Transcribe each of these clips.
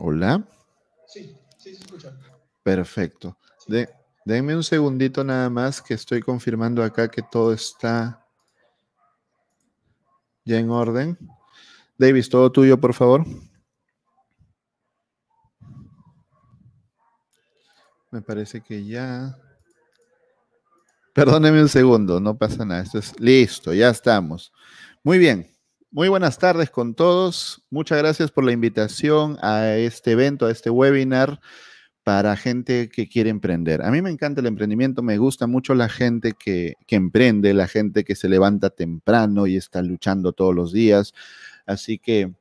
Hola. Sí, sí, se escucha. Perfecto. De, denme un segundito nada más que estoy confirmando acá que todo está ya en orden. Davis, todo tuyo, por favor. Me parece que ya. Perdóneme un segundo, no pasa nada. Esto es listo, ya estamos. Muy bien. Muy buenas tardes con todos. Muchas gracias por la invitación a este evento, a este webinar para gente que quiere emprender. A mí me encanta el emprendimiento, me gusta mucho la gente que, emprende, la gente que se levanta temprano y está luchando todos los días. Así que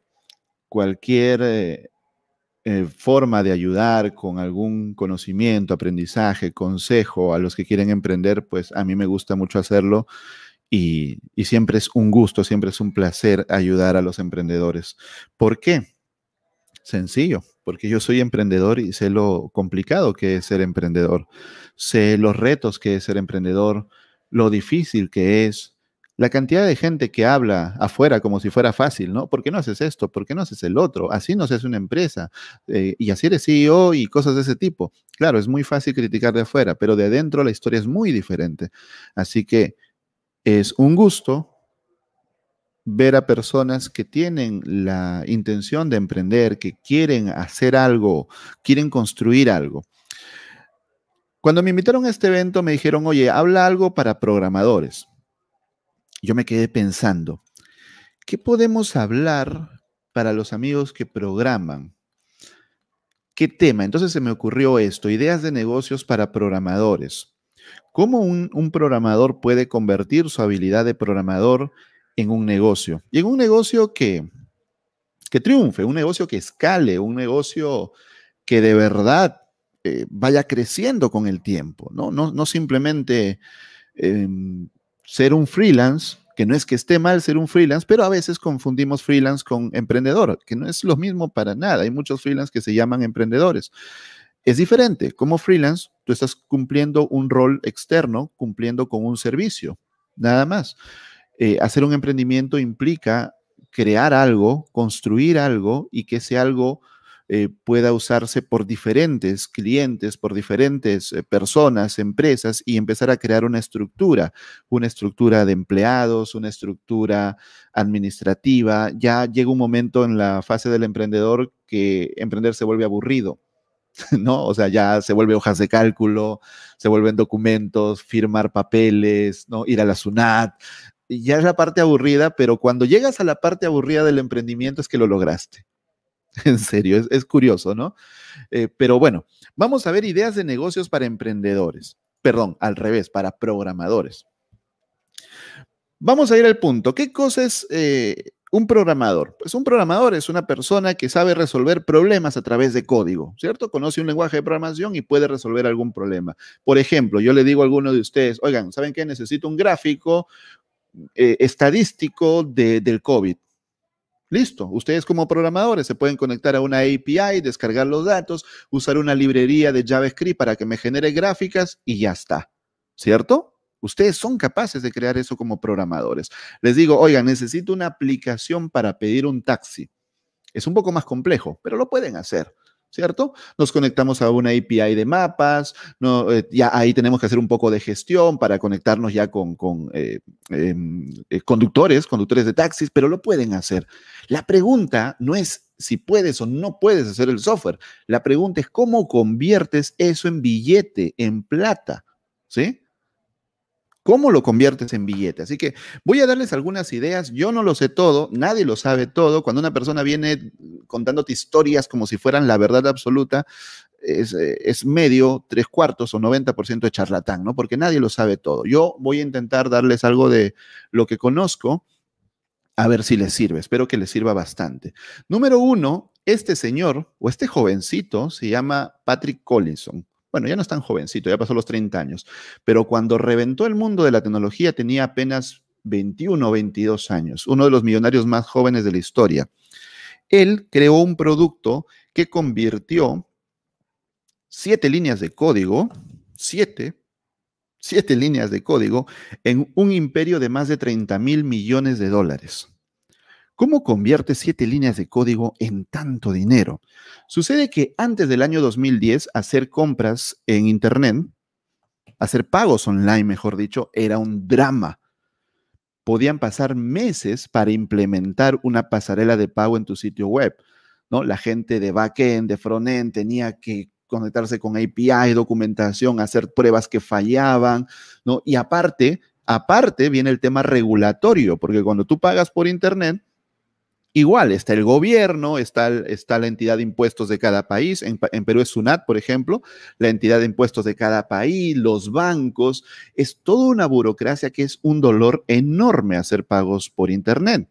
cualquier eh, eh, forma de ayudar con algún conocimiento, aprendizaje, consejo a los que quieren emprender, pues a mí me gusta mucho hacerlo y, siempre es un gusto, siempre es un placer ayudar a los emprendedores. ¿Por qué? Sencillo, porque yo soy emprendedor y sé lo complicado que es ser emprendedor, sé los retos que es ser emprendedor, lo difícil que es, la cantidad de gente que habla afuera como si fuera fácil, ¿no? ¿Por qué no haces esto? ¿Por qué no haces el otro? Así no se hace una empresa eh, y así eres CEO y cosas de ese tipo. Claro, es muy fácil criticar de afuera, pero de adentro la historia es muy diferente. Así que es un gusto ver a personas que tienen la intención de emprender, que quieren hacer algo, quieren construir algo. Cuando me invitaron a este evento me dijeron, oye, habla algo para programadores. Yo me quedé pensando, ¿qué podemos hablar para los amigos que programan? ¿Qué tema? Entonces se me ocurrió esto, ideas de negocios para programadores cómo un, programador puede convertir su habilidad de programador en un negocio. Y en un negocio que, que triunfe, un negocio que escale, un negocio que de verdad eh, vaya creciendo con el tiempo, ¿no? No, simplemente em, ser un freelance, que no es que esté mal ser un freelance, pero a veces confundimos freelance con emprendedor, que no es lo mismo para nada. Hay muchos freelance que se llaman emprendedores. Es diferente. Como freelance, tú estás cumpliendo un rol externo, cumpliendo con un servicio, nada más. Eh, hacer un emprendimiento implica crear algo, construir algo y que ese algo eh, pueda usarse por diferentes clientes, por diferentes eh, personas, empresas y empezar a crear una estructura, una estructura de empleados, una estructura administrativa. Ya llega un momento en la fase del emprendedor que emprender se vuelve aburrido ¿no? O sea, ya se vuelve hojas de cálculo, se vuelven documentos, firmar papeles, ¿no? Ir a la SUNAT. ya es la parte aburrida, pero cuando llegas a la parte aburrida del emprendimiento es que lo lograste. En serio, es, curioso, ¿no? Eh, pero bueno, vamos a ver ideas de negocios para emprendedores. Perdón, al revés, para programadores. Vamos a ir al punto. ¿Qué cosas... Un programador. Pues un programador es una persona que sabe resolver problemas a través de código, ¿cierto? Conoce un lenguaje de programación y puede resolver algún problema. Por ejemplo, yo le digo a alguno de ustedes, oigan, ¿saben qué? Necesito un gráfico eh, estadístico del COVID. Listo, ustedes como programadores se pueden conectar a una API, descargar los datos, usar una librería de JavaScript para que me genere gráficas y ya está, ¿cierto? Ustedes son capaces de crear eso como programadores. Les digo, oigan, necesito una aplicación para pedir un taxi. Es un poco más complejo, pero lo pueden hacer. ¿Cierto? Nos conectamos a una API de mapas, eh, ya ahí tenemos que hacer un poco de gestión para conectarnos ya con, eh, em, eh, conductores, conductores de taxis, pero lo pueden hacer. La pregunta no es si puedes o no puedes hacer el software, la pregunta es cómo conviertes eso en billete, en plata, ¿sí? ¿Cómo lo conviertes en billete? Así que voy a darles algunas ideas. Yo no lo sé todo, nadie lo sabe todo. Cuando una persona viene contándote historias como si fueran la verdad absoluta, es, eh, medio, tres cuartos o 90% de charlatán, ¿no? Porque nadie lo sabe todo. Yo voy a intentar darles algo de lo que conozco, a ver si les sirve. Espero que les sirva bastante. Número uno, este señor o este jovencito se llama Patrick Collinson bueno, ya no es tan jovencito, ya pasó los 30 años, pero cuando reventó el mundo de la tecnología tenía apenas 21 o 22 años, uno de los millonarios más jóvenes de la historia. Él creó un producto que convirtió siete líneas de código, siete, siete líneas de código, en un imperio de más de 30 mil millones de dólares. ¿Cómo convierte siete líneas de código en tanto dinero? Sucede que antes del año 2010, hacer compras en Internet, hacer pagos online, mejor dicho, era un drama. Podían pasar meses para implementar una pasarela de pago en tu sitio web. ¿no? La gente de backend, de frontend, tenía que conectarse con API, documentación, hacer pruebas que fallaban, ¿no? Y aparte, aparte viene el tema regulatorio, porque cuando tú pagas por internet, Igual, está el gobierno, está, está la entidad de impuestos de cada país, en, en, Perú es SUNAT, por ejemplo, la entidad de impuestos de cada país, los bancos, es toda una burocracia que es un dolor enorme hacer pagos por Internet.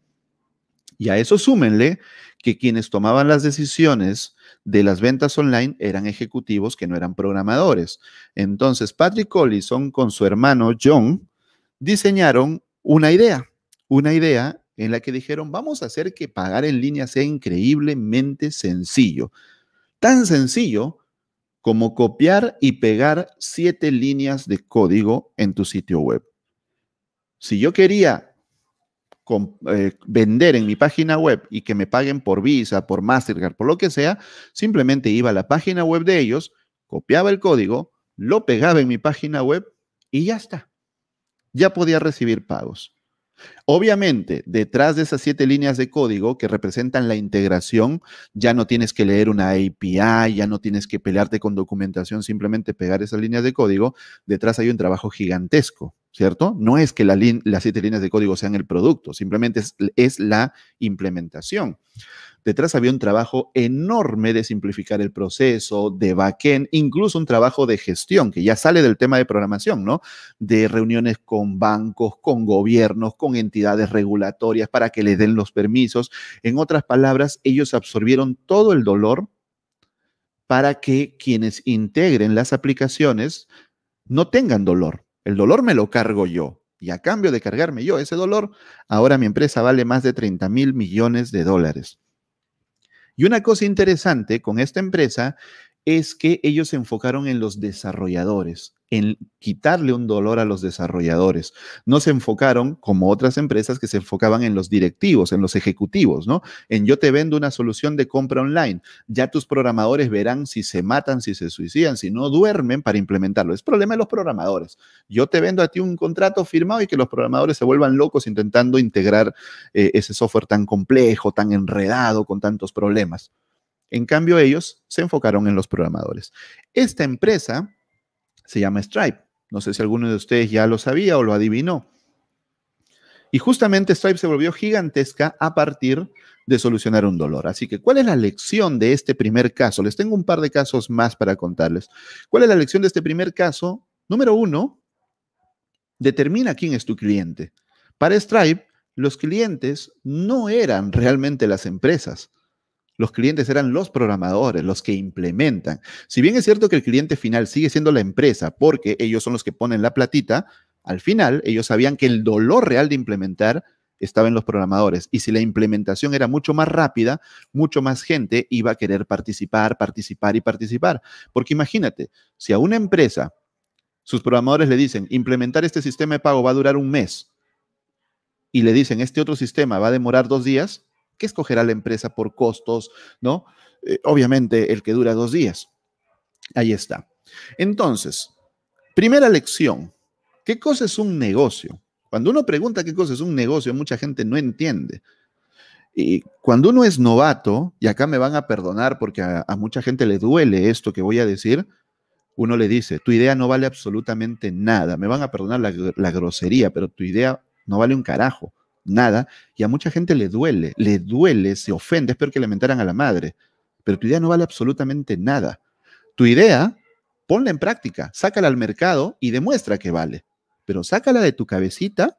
Y a eso súmenle que quienes tomaban las decisiones de las ventas online eran ejecutivos que no eran programadores. Entonces, Patrick Collison con su hermano John diseñaron una idea, una idea en la que dijeron, vamos a hacer que pagar en línea sea increíblemente sencillo. Tan sencillo como copiar y pegar siete líneas de código en tu sitio web. Si yo quería eh, vender en mi página web y que me paguen por Visa, por Mastercard, por lo que sea, simplemente iba a la página web de ellos, copiaba el código, lo pegaba en mi página web y ya está. Ya podía recibir pagos. Obviamente, detrás de esas siete líneas de código que representan la integración, ya no tienes que leer una API, ya no tienes que pelearte con documentación, simplemente pegar esas líneas de código. Detrás hay un trabajo gigantesco. ¿cierto? No es que las siete líneas de código sean el producto, simplemente es, es la implementación. Detrás había un trabajo enorme de simplificar el proceso, de backend, incluso un trabajo de gestión que ya sale del tema de programación, ¿no? De reuniones con bancos, con gobiernos, con entidades regulatorias para que les den los permisos. En otras palabras, ellos absorbieron todo el dolor para que quienes integren las aplicaciones no tengan dolor el dolor me lo cargo yo. Y a cambio de cargarme yo ese dolor, ahora mi empresa vale más de 30 mil millones de dólares. Y una cosa interesante con esta empresa es que ellos se enfocaron en los desarrolladores, en quitarle un dolor a los desarrolladores. No se enfocaron, como otras empresas que se enfocaban en los directivos, en los ejecutivos, ¿no? En yo te vendo una solución de compra online. Ya tus programadores verán si se matan, si se suicidan, si no duermen para implementarlo. Es problema de los programadores. Yo te vendo a ti un contrato firmado y que los programadores se vuelvan locos intentando integrar eh, ese software tan complejo, tan enredado, con tantos problemas. En cambio, ellos se enfocaron en los programadores. Esta empresa se llama Stripe. No sé si alguno de ustedes ya lo sabía o lo adivinó. Y justamente Stripe se volvió gigantesca a partir de solucionar un dolor. Así que, ¿cuál es la lección de este primer caso? Les tengo un par de casos más para contarles. ¿Cuál es la lección de este primer caso? Número uno, determina quién es tu cliente. Para Stripe, los clientes no eran realmente las empresas. Los clientes eran los programadores, los que implementan. Si bien es cierto que el cliente final sigue siendo la empresa porque ellos son los que ponen la platita, al final ellos sabían que el dolor real de implementar estaba en los programadores. Y si la implementación era mucho más rápida, mucho más gente iba a querer participar, participar y participar. Porque imagínate, si a una empresa sus programadores le dicen, implementar este sistema de pago va a durar un mes, y le dicen, este otro sistema va a demorar dos días, ¿Qué escogerá la empresa por costos, ¿no? Eh, obviamente el que dura dos días. Ahí está. Entonces, primera lección, ¿qué cosa es un negocio? Cuando uno pregunta qué cosa es un negocio, mucha gente no entiende. Y cuando uno es novato, y acá me van a perdonar porque a, mucha gente le duele esto que voy a decir, uno le dice, tu idea no vale absolutamente nada. Me van a perdonar la grosería, pero tu idea no vale un carajo nada, y a mucha gente le duele, le duele, se ofende, espero peor que lamentaran a la madre, pero tu idea no vale absolutamente nada. Tu idea, ponla en práctica, sácala al mercado y demuestra que vale, pero sácala de tu cabecita,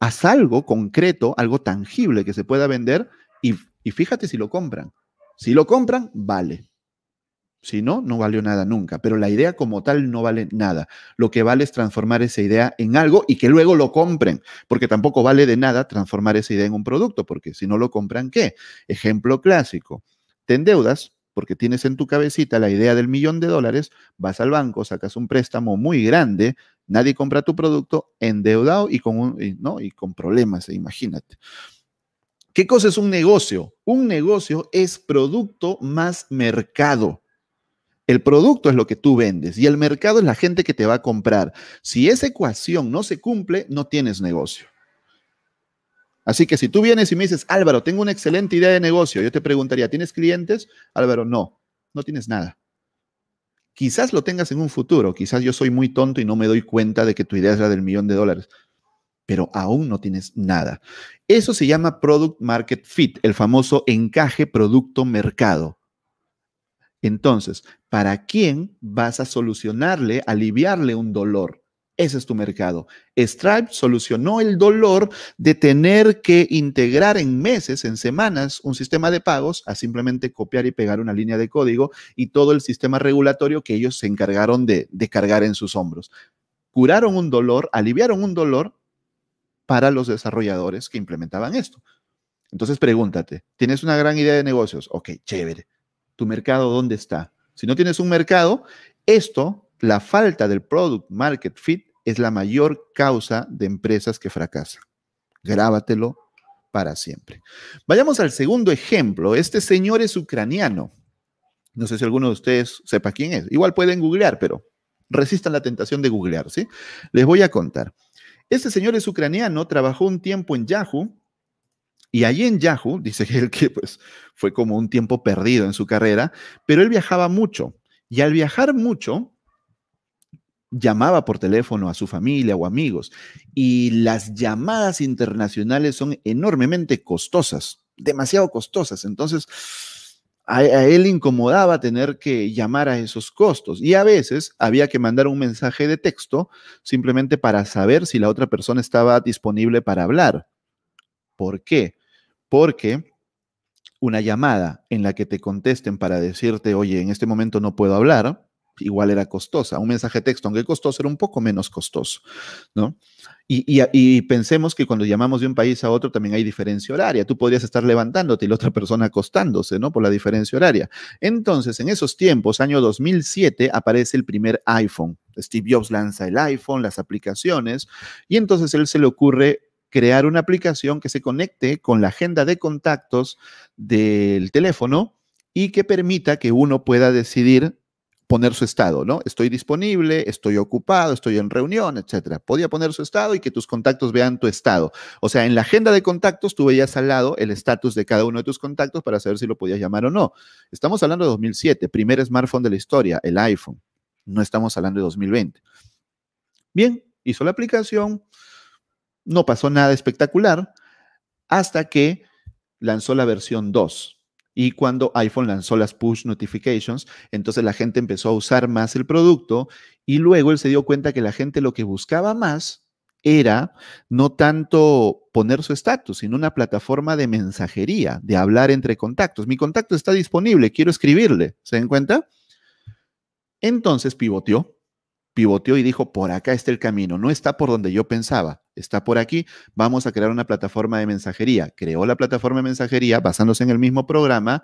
haz algo concreto, algo tangible que se pueda vender y fíjate si lo compran. Si lo compran, vale. Si no, no valió nada nunca. Pero la idea como tal no vale nada. Lo que vale es transformar esa idea en algo y que luego lo compren, porque tampoco vale de nada transformar esa idea en un producto, porque si no lo compran, ¿qué? Ejemplo clásico. Te endeudas porque tienes en tu cabecita la idea del millón de dólares, vas al banco, sacas un préstamo muy grande, nadie compra tu producto, endeudado y con, y con problemas, e imagínate. ¿Qué cosa es un negocio? Un negocio es producto más mercado. El producto es lo que tú vendes y el mercado es la gente que te va a comprar. Si esa ecuación no se cumple, no tienes negocio. Así que si tú vienes y me dices, Álvaro, tengo una excelente idea de negocio, yo te preguntaría, ¿tienes clientes? Álvaro, no, no tienes nada. Quizás lo tengas en un futuro, quizás yo soy muy tonto y no me doy cuenta de que tu idea es la del millón de dólares, pero aún no tienes nada. Eso se llama Product Market Fit, el famoso encaje producto-mercado. Entonces, ¿para quién vas a solucionarle, aliviarle un dolor? Ese es tu mercado. Stripe solucionó el dolor de tener que integrar en meses, en semanas, un sistema de pagos a simplemente copiar y pegar una línea de código y todo el sistema regulatorio que ellos se encargaron de, cargar en sus hombros. Curaron un dolor, aliviaron un dolor para los desarrolladores que implementaban esto. Entonces pregúntate, ¿tienes una gran idea de negocios? Ok, chévere tu mercado dónde está. Si no tienes un mercado, esto, la falta del product market fit, es la mayor causa de empresas que fracasan. Grábatelo para siempre. Vayamos al segundo ejemplo. Este señor es ucraniano. No sé si alguno de ustedes sepa quién es. Igual pueden googlear, pero resistan la tentación de googlear, ¿sí? Les voy a contar. Este señor es ucraniano, trabajó un tiempo en Yahoo y allí en Yahoo, dice él que pues, fue como un tiempo perdido en su carrera, pero él viajaba mucho. Y al viajar mucho, llamaba por teléfono a su familia o amigos. Y las llamadas internacionales son enormemente costosas, demasiado costosas. Entonces, a, él él incomodaba tener que llamar a esos costos. Y a veces había que mandar un mensaje de texto simplemente para saber si la otra persona estaba disponible para hablar. ¿Por qué? porque una llamada en la que te contesten para decirte, oye, en este momento no puedo hablar, igual era costosa. Un mensaje de texto, aunque costoso, era un poco menos costoso, ¿no? Y, pensemos que cuando llamamos de un país a otro también hay diferencia horaria. Tú podrías estar levantándote y la otra persona acostándose, ¿no? Por la diferencia horaria. Entonces, en esos tiempos, año 2007, aparece el primer iPhone. Steve Jobs lanza el iPhone, las aplicaciones, y entonces él se le ocurre crear una aplicación que se conecte con la agenda de contactos del teléfono y que permita que uno pueda decidir poner su estado, ¿no? Estoy disponible, estoy ocupado, estoy en reunión, etcétera. Podía poner su estado y que tus contactos vean tu estado. O sea, en la agenda de contactos tú veías al lado el estatus de cada uno de tus contactos para saber si lo podías llamar o no. Estamos hablando de 2007, primer smartphone de la historia, el iPhone. No estamos hablando de 2020. Bien, hizo la aplicación, no pasó nada espectacular hasta que lanzó la versión 2. Y cuando iPhone lanzó las push notifications, entonces la gente empezó a usar más el producto y luego él se dio cuenta que la gente lo que buscaba más era no tanto poner su estatus, sino una plataforma de mensajería, de hablar entre contactos. Mi contacto está disponible, quiero escribirle, ¿se dan cuenta? Entonces pivoteó, pivoteó y dijo, por acá está el camino, no está por donde yo pensaba está por aquí, vamos a crear una plataforma de mensajería. Creó la plataforma de mensajería basándose en el mismo programa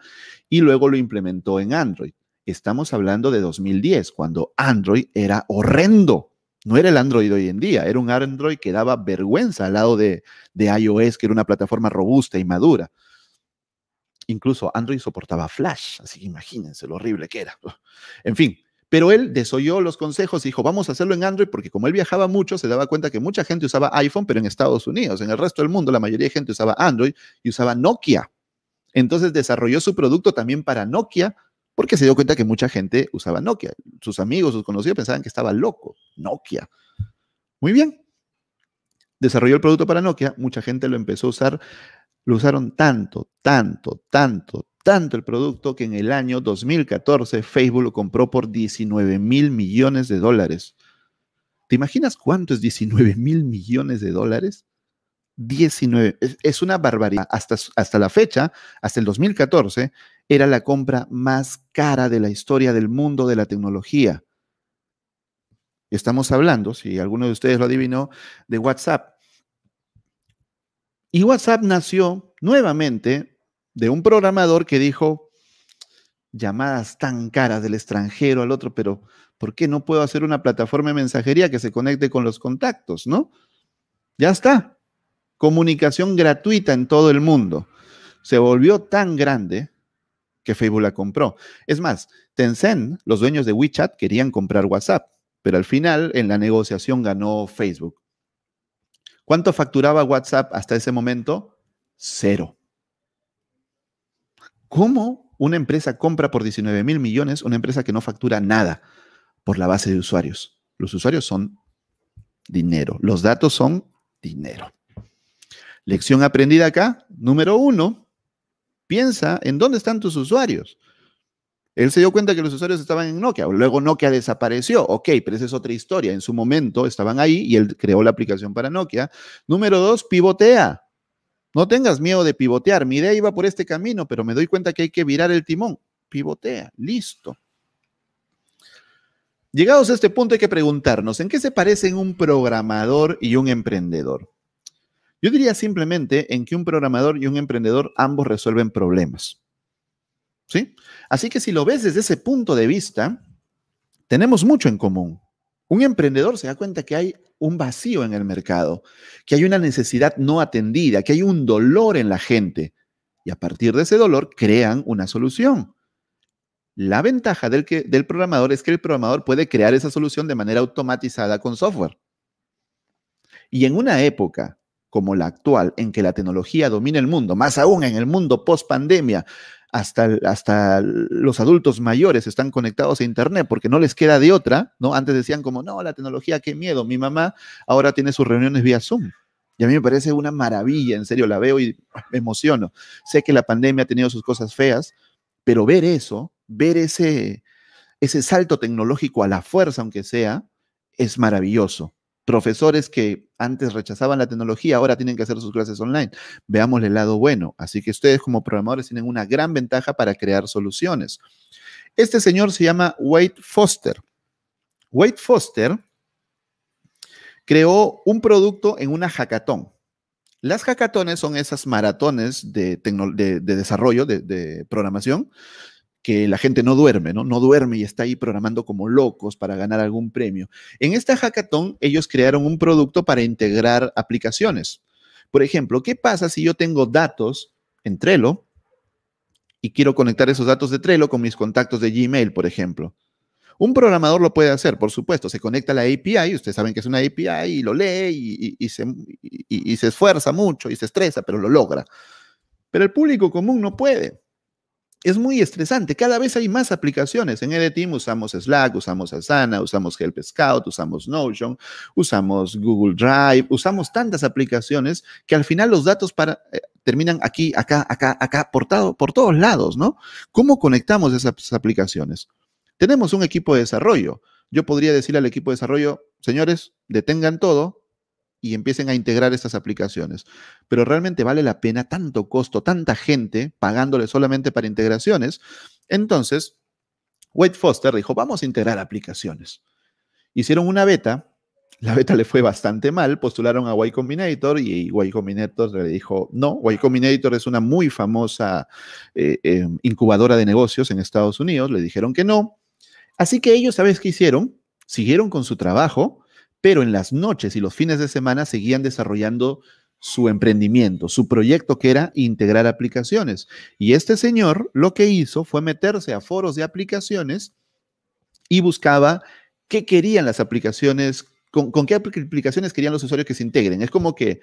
y luego lo implementó en Android. Estamos hablando de 2010, cuando Android era horrendo. No era el Android hoy en día, era un Android que daba vergüenza al lado de, iOS, que era una plataforma robusta y madura. Incluso Android soportaba Flash, así que imagínense lo horrible que era. En fin, pero él desoyó los consejos y dijo, vamos a hacerlo en Android, porque como él viajaba mucho, se daba cuenta que mucha gente usaba iPhone, pero en Estados Unidos, en el resto del mundo, la mayoría de gente usaba Android y usaba Nokia. Entonces desarrolló su producto también para Nokia, porque se dio cuenta que mucha gente usaba Nokia. Sus amigos, sus conocidos pensaban que estaba loco. Nokia. Muy bien. Desarrolló el producto para Nokia, mucha gente lo empezó a usar lo usaron tanto, tanto, tanto, tanto el producto que en el año 2014 Facebook lo compró por 19 mil millones de dólares. ¿Te imaginas cuánto es 19 mil millones de dólares? 19, es, una barbaridad. Hasta, hasta la fecha, hasta el 2014, era la compra más cara de la historia del mundo de la tecnología. Estamos hablando, si alguno de ustedes lo adivinó, de WhatsApp. Y WhatsApp nació nuevamente de un programador que dijo, llamadas tan caras del extranjero al otro, pero ¿por qué no puedo hacer una plataforma de mensajería que se conecte con los contactos, no? Ya está. Comunicación gratuita en todo el mundo. Se volvió tan grande que Facebook la compró. Es más, Tencent, los dueños de WeChat, querían comprar WhatsApp, pero al final en la negociación ganó Facebook. ¿Cuánto facturaba WhatsApp hasta ese momento? Cero. ¿Cómo una empresa compra por 19 mil millones una empresa que no factura nada por la base de usuarios? Los usuarios son dinero, los datos son dinero. Lección aprendida acá, número uno, piensa en dónde están tus usuarios. Él se dio cuenta que los usuarios estaban en Nokia, luego Nokia desapareció, ok, pero esa es otra historia. En su momento estaban ahí y él creó la aplicación para Nokia. Número dos, pivotea. No tengas miedo de pivotear. Mi idea iba por este camino, pero me doy cuenta que hay que virar el timón. Pivotea, listo. Llegados a este punto hay que preguntarnos, ¿en qué se parecen un programador y un emprendedor? Yo diría simplemente en que un programador y un emprendedor ambos resuelven problemas. ¿sí? Así que si lo ves desde ese punto de vista, tenemos mucho en común. Un emprendedor se da cuenta que hay un vacío en el mercado, que hay una necesidad no atendida, que hay un dolor en la gente. Y a partir de ese dolor crean una solución. La ventaja del, del programador es que el programador puede crear esa solución de manera automatizada con software. Y en una época como la actual, en que la tecnología domina el mundo, más aún en el mundo post pandemia, hasta, los adultos mayores están conectados a Internet porque no les queda de otra, ¿no? Antes decían como, no, la tecnología, qué miedo. Mi mamá ahora tiene sus reuniones vía Zoom. Y a mí me parece una maravilla, en serio, la veo y me emociono. Sé que la pandemia ha tenido sus cosas feas, pero ver eso, ver ese, ese salto tecnológico a la fuerza, aunque sea, es maravilloso profesores que antes rechazaban la tecnología, ahora tienen que hacer sus clases online. Veamos el lado bueno. Así que ustedes como programadores tienen una gran ventaja para crear soluciones. Este señor se llama Wade Foster. Wade Foster creó un producto en una hackathon. Las hackatones son esas maratones de, desarrollo, de, de programación, que la gente no duerme, ¿no? No duerme y está ahí programando como locos para ganar algún premio. En esta hackathon, ellos crearon un producto para integrar aplicaciones. Por ejemplo, ¿qué pasa si yo tengo datos en Trello y quiero conectar esos datos de Trello con mis contactos de Gmail, por ejemplo? Un programador lo puede hacer, por supuesto. Se conecta a la API, ustedes saben que es una API y lo lee y, se, y se esfuerza mucho y se estresa, pero lo logra. Pero el público común no puede es muy estresante. Cada vez hay más aplicaciones. En team usamos Slack, usamos Asana, usamos Help Scout, usamos Notion, usamos Google Drive, usamos tantas aplicaciones que al final los datos para, eh, terminan aquí, acá, acá, acá, por, por todos lados, ¿no? ¿Cómo conectamos esas aplicaciones? Tenemos un equipo de desarrollo. Yo podría decir al equipo de desarrollo, señores, detengan todo, y empiecen a integrar estas aplicaciones. Pero realmente vale la pena tanto costo, tanta gente pagándole solamente para integraciones. Entonces, Wade Foster dijo, vamos a integrar aplicaciones. Hicieron una beta, la beta le fue bastante mal, postularon a Y Combinator y Y Combinator le dijo, no, Y Combinator es una muy famosa eh, em, incubadora de negocios en Estados Unidos, le dijeron que no. Así que ellos, ¿sabes qué hicieron? Siguieron con su trabajo pero en las noches y los fines de semana seguían desarrollando su emprendimiento, su proyecto que era integrar aplicaciones. Y este señor lo que hizo fue meterse a foros de aplicaciones y buscaba qué querían las aplicaciones, con, qué aplicaciones querían los usuarios que se integren. Es como que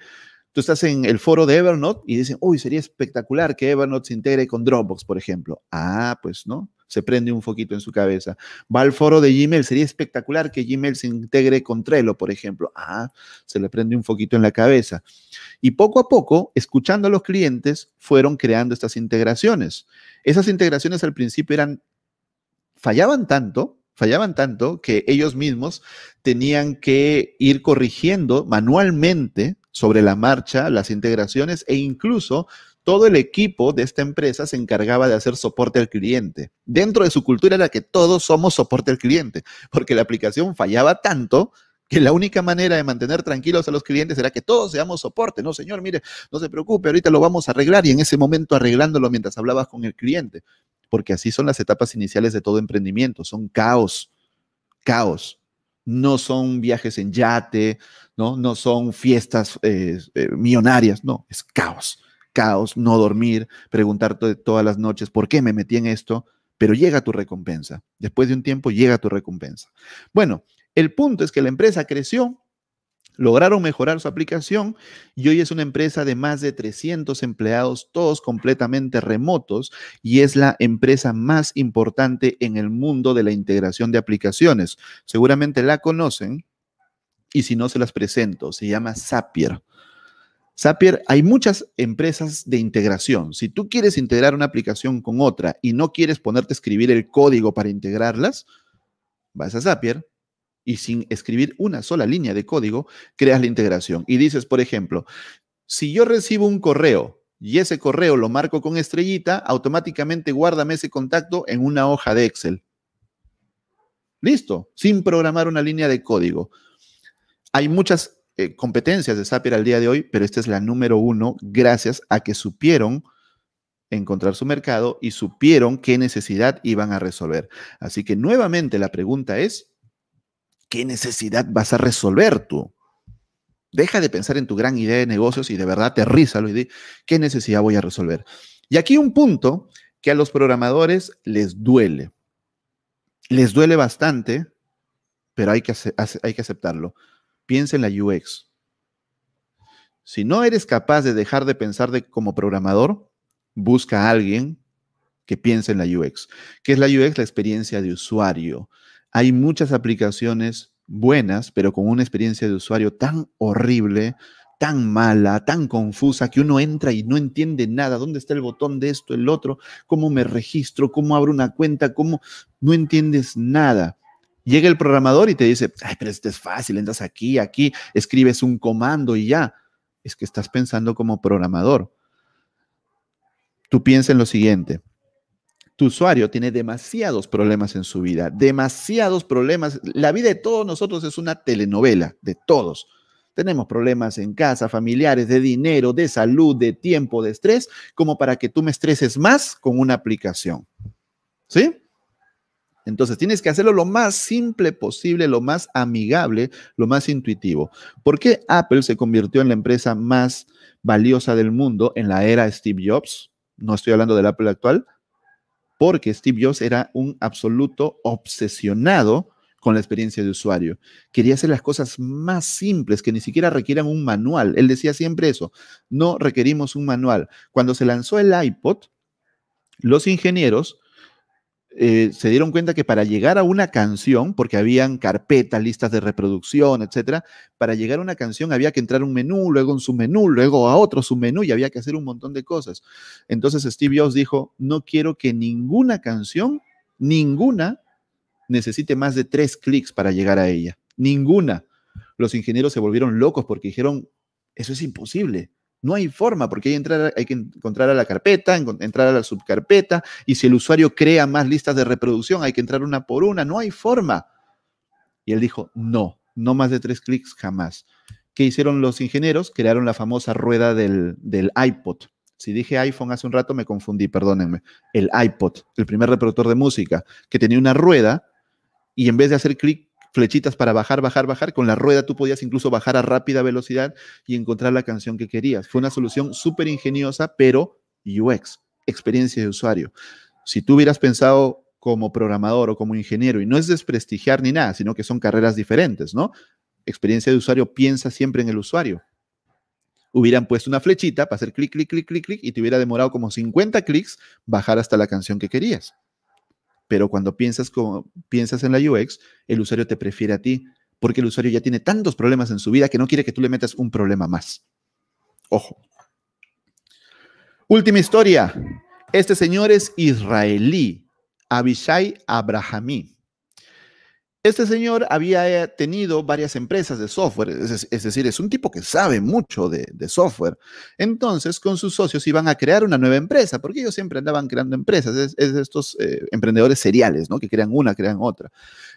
tú estás en el foro de Evernote y dicen, uy, sería espectacular que Evernote se integre con Dropbox, por ejemplo. Ah, pues no se prende un foquito en su cabeza. Va al foro de Gmail, sería espectacular que Gmail se integre con Trello, por ejemplo. Ah, se le prende un foquito en la cabeza. Y poco a poco, escuchando a los clientes, fueron creando estas integraciones. Esas integraciones al principio eran, fallaban tanto, fallaban tanto que ellos mismos tenían que ir corrigiendo manualmente sobre la marcha las integraciones e incluso todo el equipo de esta empresa se encargaba de hacer soporte al cliente. Dentro de su cultura era que todos somos soporte al cliente, porque la aplicación fallaba tanto que la única manera de mantener tranquilos a los clientes era que todos seamos soporte. No, señor, mire, no se preocupe, ahorita lo vamos a arreglar y en ese momento arreglándolo mientras hablabas con el cliente, porque así son las etapas iniciales de todo emprendimiento, son caos, caos. No son viajes en yate, no, no son fiestas eh, eh, millonarias, no, es caos caos, no dormir, preguntar todas las noches por qué me metí en esto, pero llega tu recompensa. Después de un tiempo llega tu recompensa. Bueno, el punto es que la empresa creció, lograron mejorar su aplicación y hoy es una empresa de más de 300 empleados, todos completamente remotos, y es la empresa más importante en el mundo de la integración de aplicaciones. Seguramente la conocen y si no, se las presento. Se llama Zapier. Zapier, hay muchas empresas de integración. Si tú quieres integrar una aplicación con otra y no quieres ponerte a escribir el código para integrarlas, vas a Zapier y sin escribir una sola línea de código, creas la integración. Y dices, por ejemplo, si yo recibo un correo y ese correo lo marco con estrellita, automáticamente guárdame ese contacto en una hoja de Excel. Listo, sin programar una línea de código. Hay muchas eh, competencias de Zapier al día de hoy, pero esta es la número uno gracias a que supieron encontrar su mercado y supieron qué necesidad iban a resolver. Así que nuevamente la pregunta es, ¿qué necesidad vas a resolver tú? Deja de pensar en tu gran idea de negocios y de verdad te aterrízalo y di, ¿qué necesidad voy a resolver? Y aquí un punto que a los programadores les duele. Les duele bastante, pero hay que, hay que aceptarlo piensa en la UX. Si no eres capaz de dejar de pensar de, como programador, busca a alguien que piense en la UX. ¿Qué es la UX? La experiencia de usuario. Hay muchas aplicaciones buenas, pero con una experiencia de usuario tan horrible, tan mala, tan confusa, que uno entra y no entiende nada. ¿Dónde está el botón de esto, el otro? ¿Cómo me registro? ¿Cómo abro una cuenta? ¿Cómo? No entiendes nada. Llega el programador y te dice, ay, pero esto es fácil, entras aquí, aquí, escribes un comando y ya. Es que estás pensando como programador. Tú piensa en lo siguiente. Tu usuario tiene demasiados problemas en su vida, demasiados problemas. La vida de todos nosotros es una telenovela, de todos. Tenemos problemas en casa, familiares, de dinero, de salud, de tiempo, de estrés, como para que tú me estreses más con una aplicación. ¿Sí? Entonces tienes que hacerlo lo más simple posible, lo más amigable, lo más intuitivo. ¿Por qué Apple se convirtió en la empresa más valiosa del mundo en la era Steve Jobs? No estoy hablando del Apple actual, porque Steve Jobs era un absoluto obsesionado con la experiencia de usuario. Quería hacer las cosas más simples, que ni siquiera requieran un manual. Él decía siempre eso, no requerimos un manual. Cuando se lanzó el iPod, los ingenieros eh, se dieron cuenta que para llegar a una canción, porque habían carpetas, listas de reproducción, etcétera, para llegar a una canción había que entrar a un menú, luego un submenú, luego a otro submenú y había que hacer un montón de cosas. Entonces Steve Jobs dijo: No quiero que ninguna canción, ninguna, necesite más de tres clics para llegar a ella. Ninguna. Los ingenieros se volvieron locos porque dijeron: Eso es imposible. No hay forma, porque hay, entrar, hay que encontrar a la carpeta, entrar a la subcarpeta, y si el usuario crea más listas de reproducción, hay que entrar una por una, no hay forma. Y él dijo, no, no más de tres clics jamás. ¿Qué hicieron los ingenieros? Crearon la famosa rueda del, del iPod. Si dije iPhone hace un rato me confundí, perdónenme. El iPod, el primer reproductor de música, que tenía una rueda y en vez de hacer clic flechitas para bajar, bajar, bajar. Con la rueda tú podías incluso bajar a rápida velocidad y encontrar la canción que querías. Fue una solución súper ingeniosa, pero UX, experiencia de usuario. Si tú hubieras pensado como programador o como ingeniero, y no es desprestigiar ni nada, sino que son carreras diferentes, ¿no? Experiencia de usuario piensa siempre en el usuario. Hubieran puesto una flechita para hacer clic, clic, clic, clic, clic, y te hubiera demorado como 50 clics bajar hasta la canción que querías pero cuando piensas, como, piensas en la UX, el usuario te prefiere a ti, porque el usuario ya tiene tantos problemas en su vida que no quiere que tú le metas un problema más. Ojo. Última historia. Este señor es israelí, Abishai Abrahamí. Este señor había eh, tenido varias empresas de software, es, decir, es un tipo que sabe mucho de, software. Entonces, con sus socios iban a crear una nueva empresa, porque ellos siempre andaban creando empresas, es, estos eh, emprendedores seriales, ¿no? Que crean una, crean otra.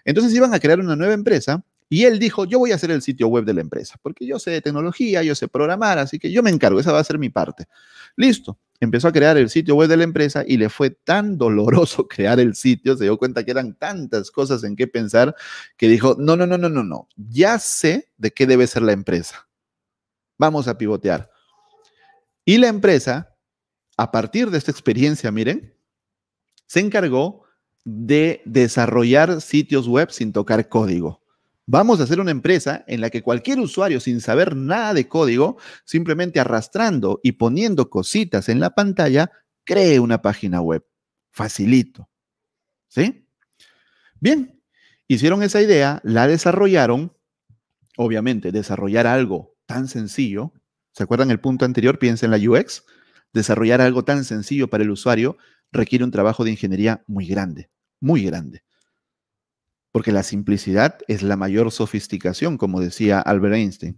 Entonces, iban a crear una nueva empresa y él dijo, yo voy a hacer el sitio web de la empresa, porque yo sé de tecnología, yo sé programar, así que yo me encargo, esa va a ser mi parte. Listo empezó a crear el sitio web de la empresa y le fue tan doloroso crear el sitio, se dio cuenta que eran tantas cosas en qué pensar que dijo, no, no, no, no, no, no, ya sé de qué debe ser la empresa. Vamos a pivotear. Y la empresa, a partir de esta experiencia, miren, se encargó de desarrollar sitios web sin tocar código. Vamos a hacer una empresa en la que cualquier usuario sin saber nada de código, simplemente arrastrando y poniendo cositas en la pantalla, cree una página web. Facilito. ¿Sí? Bien, hicieron esa idea, la desarrollaron. Obviamente, desarrollar algo tan sencillo, ¿se acuerdan el punto anterior? Piensa en la UX. Desarrollar algo tan sencillo para el usuario requiere un trabajo de ingeniería muy grande, muy grande porque la simplicidad es la mayor sofisticación, como decía Albert Einstein.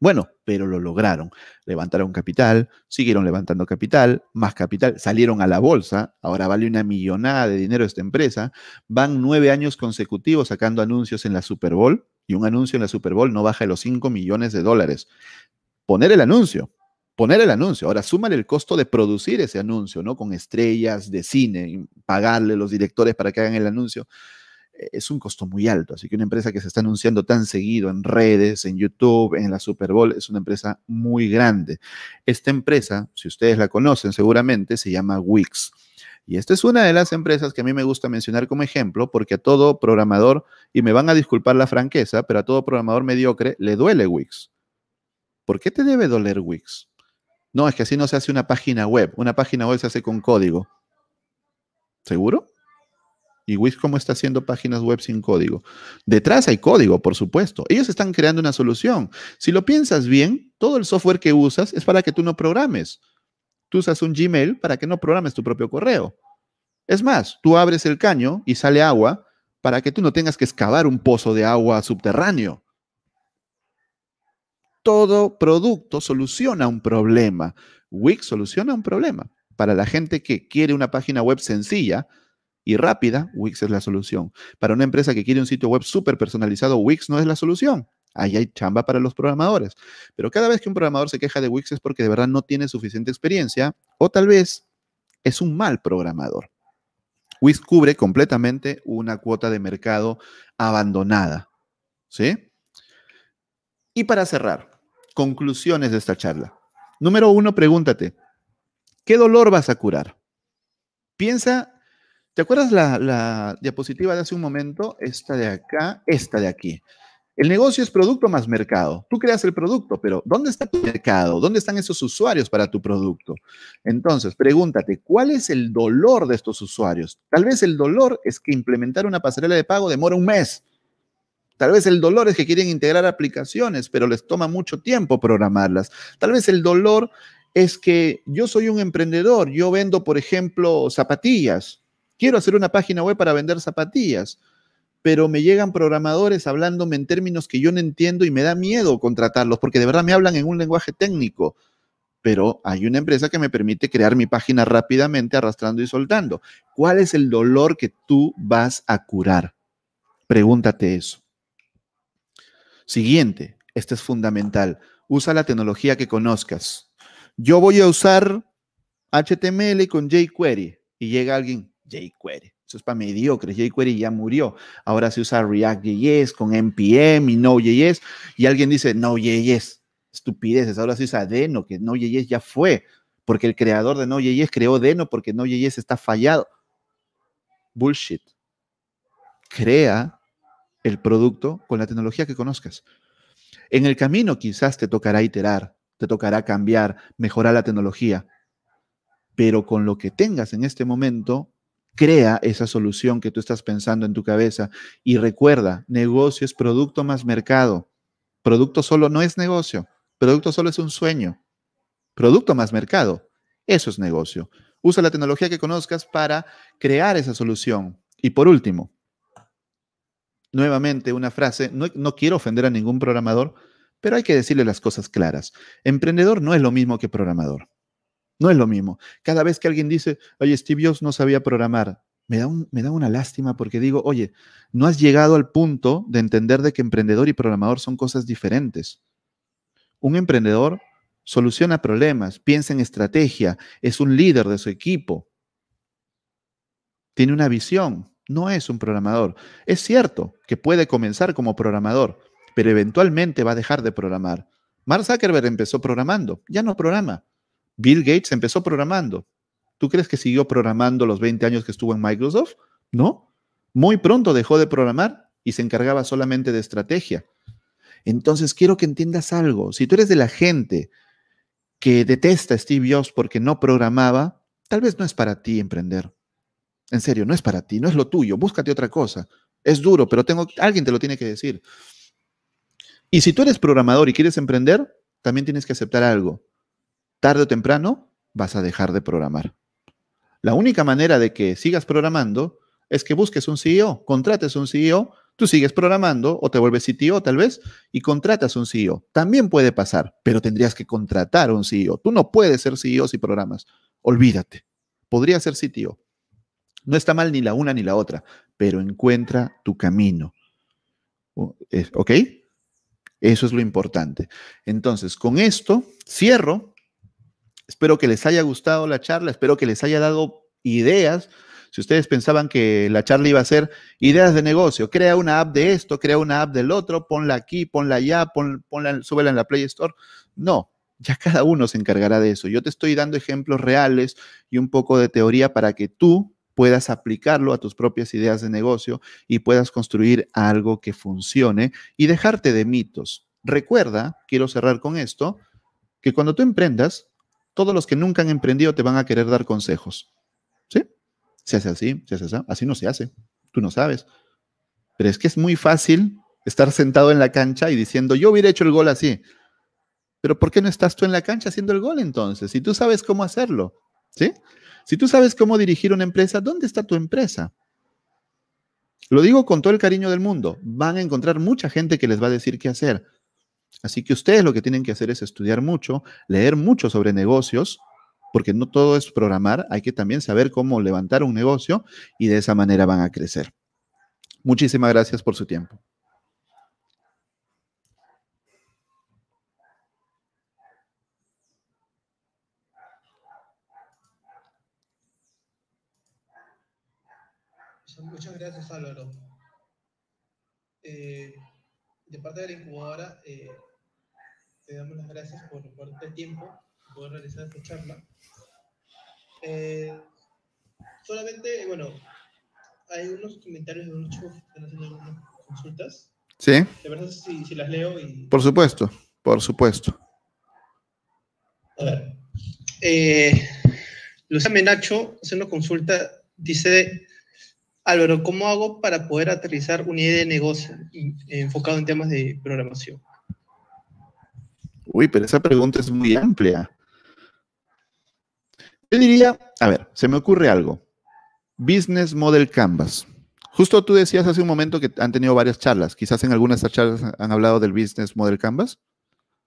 Bueno, pero lo lograron. Levantaron capital, siguieron levantando capital, más capital, salieron a la bolsa, ahora vale una millonada de dinero esta empresa, van nueve años consecutivos sacando anuncios en la Super Bowl y un anuncio en la Super Bowl no baja de los 5 millones de dólares. Poner el anuncio, poner el anuncio. Ahora suman el costo de producir ese anuncio, ¿no? Con estrellas de cine, pagarle a los directores para que hagan el anuncio es un costo muy alto. Así que una empresa que se está anunciando tan seguido en redes, en YouTube, en la Super Bowl, es una empresa muy grande. Esta empresa, si ustedes la conocen seguramente, se llama Wix. Y esta es una de las empresas que a mí me gusta mencionar como ejemplo, porque a todo programador, y me van a disculpar la franqueza, pero a todo programador mediocre le duele Wix. ¿Por qué te debe doler Wix? No, es que así no se hace una página web. Una página web se hace con código. ¿Seguro? y Wix cómo está haciendo páginas web sin código. Detrás hay código, por supuesto. Ellos están creando una solución. Si lo piensas bien, todo el software que usas es para que tú no programes. Tú usas un Gmail para que no programes tu propio correo. Es más, tú abres el caño y sale agua para que tú no tengas que excavar un pozo de agua subterráneo. Todo producto soluciona un problema. Wix soluciona un problema. Para la gente que quiere una página web sencilla, y rápida, Wix es la solución. Para una empresa que quiere un sitio web súper personalizado, Wix no es la solución. Ahí hay chamba para los programadores. Pero cada vez que un programador se queja de Wix es porque de verdad no tiene suficiente experiencia o tal vez es un mal programador. Wix cubre completamente una cuota de mercado abandonada. ¿Sí? Y para cerrar, conclusiones de esta charla. Número uno, pregúntate, ¿qué dolor vas a curar? Piensa ¿Te acuerdas la, diapositiva de hace un momento? Esta de acá, esta de aquí. El negocio es producto más mercado. Tú creas el producto, pero ¿dónde está tu mercado? ¿Dónde están esos usuarios para tu producto? Entonces, pregúntate, ¿cuál es el dolor de estos usuarios? Tal vez el dolor es que implementar una pasarela de pago demora un mes. Tal vez el dolor es que quieren integrar aplicaciones, pero les toma mucho tiempo programarlas. Tal vez el dolor es que yo soy un emprendedor, yo vendo, por ejemplo, zapatillas Quiero hacer una página web para vender zapatillas, pero me llegan programadores hablándome en términos que yo no entiendo y me da miedo contratarlos porque de verdad me hablan en un lenguaje técnico. Pero hay una empresa que me permite crear mi página rápidamente arrastrando y soltando. ¿Cuál es el dolor que tú vas a curar? Pregúntate eso. Siguiente, este es fundamental. Usa la tecnología que conozcas. Yo voy a usar HTML con jQuery y llega alguien, jQuery. Eso es para mediocres. jQuery ya murió. Ahora se usa React.js con NPM y Node.js. Y alguien dice Node.js. Estupideces. Ahora se usa Deno, que Node.js ya fue. Porque el creador de Node.js creó Deno porque Node.js está fallado. Bullshit. Crea el producto con la tecnología que conozcas. En el camino quizás te tocará iterar, te tocará cambiar, mejorar la tecnología, pero con lo que tengas en este momento, Crea esa solución que tú estás pensando en tu cabeza y recuerda, negocio es producto más mercado. Producto solo no es negocio, producto solo es un sueño. Producto más mercado, eso es negocio. Usa la tecnología que conozcas para crear esa solución. Y por último, nuevamente una frase, no, quiero ofender a ningún programador, pero hay que decirle las cosas claras. Emprendedor no es lo mismo que programador. No es lo mismo. Cada vez que alguien dice, oye, Steve Jobs no sabía programar, me da, me da, una lástima porque digo, oye, no has llegado al punto de entender de que emprendedor y programador son cosas diferentes. Un emprendedor soluciona problemas, piensa en estrategia, es un líder de su equipo, tiene una visión, no es un programador. Es cierto que puede comenzar como programador, pero eventualmente va a dejar de programar. Mark Zuckerberg empezó programando, ya no programa. Bill Gates empezó programando. ¿Tú crees que siguió programando los 20 años que estuvo en Microsoft? No. Muy pronto dejó de programar y se encargaba solamente de estrategia. Entonces, quiero que entiendas algo. Si tú eres de la gente que detesta a Steve Jobs porque no programaba, tal vez no es para ti emprender. En serio, no es para ti, no es lo tuyo. Búscate otra cosa. Es duro, pero tengo, alguien te lo tiene que decir. Y si tú eres programador y quieres emprender, también tienes que aceptar algo tarde o temprano vas a dejar de programar. La única manera de que sigas programando es que busques un CEO, contrates un CEO, tú sigues programando o te vuelves CTO tal vez y contratas un CEO. También puede pasar, pero tendrías que contratar un CEO. Tú no puedes ser CEO si programas. Olvídate. Podría ser CTO. No está mal ni la una ni la otra, pero encuentra tu camino. Oh, eh, ¿Ok? Eso es lo importante. Entonces, con esto cierro Espero que les haya gustado la charla, espero que les haya dado ideas. Si ustedes pensaban que la charla iba a ser ideas de negocio, crea una app de esto, crea una app del otro, ponla aquí, ponla allá, ponla, súbela en la Play Store. No, ya cada uno se encargará de eso. Yo te estoy dando ejemplos reales y un poco de teoría para que tú puedas aplicarlo a tus propias ideas de negocio y puedas construir algo que funcione y dejarte de mitos. Recuerda, quiero cerrar con esto, que cuando tú emprendas, todos los que nunca han emprendido te van a querer dar consejos. ¿Sí? Se hace así, se hace así. Así no se hace. Tú no sabes. Pero es que es muy fácil estar sentado en la cancha y diciendo, yo hubiera hecho el gol así. Pero ¿por qué no estás tú en la cancha haciendo el gol entonces? Si tú sabes cómo hacerlo, ¿sí? Si tú sabes cómo dirigir una empresa, ¿dónde está tu empresa? Lo digo con todo el cariño del mundo. Van a encontrar mucha gente que les va a decir qué hacer, Así que ustedes lo que tienen que hacer es estudiar mucho, leer mucho sobre negocios, porque no todo es programar, hay que también saber cómo levantar un negocio y de esa manera van a crecer. Muchísimas gracias por su tiempo. Muchas gracias, Álvaro. Eh, de parte de la incubadora, eh, te damos las gracias por este tiempo, de poder realizar esta charla. Eh, solamente, eh, bueno, hay unos comentarios de un chicos que están haciendo algunas consultas. ¿Sí? De verdad, si, las leo? Y... Por supuesto, por supuesto. A ver. Eh, Menacho haciendo una consulta, dice Álvaro, ¿cómo hago para poder aterrizar una idea de negocio eh, enfocado en temas de programación? Uy, pero esa pregunta es muy amplia. Yo diría, a ver, se me ocurre algo. Business Model Canvas. Justo tú decías hace un momento que han tenido varias charlas. Quizás en alguna de esas charlas han hablado del Business Model Canvas.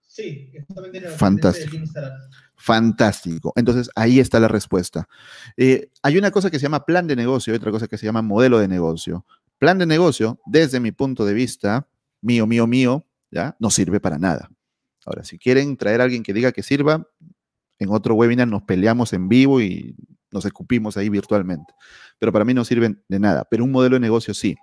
Sí, exactamente. Fantástico. Fantástico. Entonces, ahí está la respuesta. Eh, hay una cosa que se llama plan de negocio y otra cosa que se llama modelo de negocio. Plan de negocio, desde mi punto de vista, mío, mío, mío, ¿ya? No sirve para nada. Ahora, si quieren traer a alguien que diga que sirva, en otro webinar nos peleamos en vivo y nos escupimos ahí virtualmente. Pero para mí no sirven de nada. Pero un modelo de negocio sí.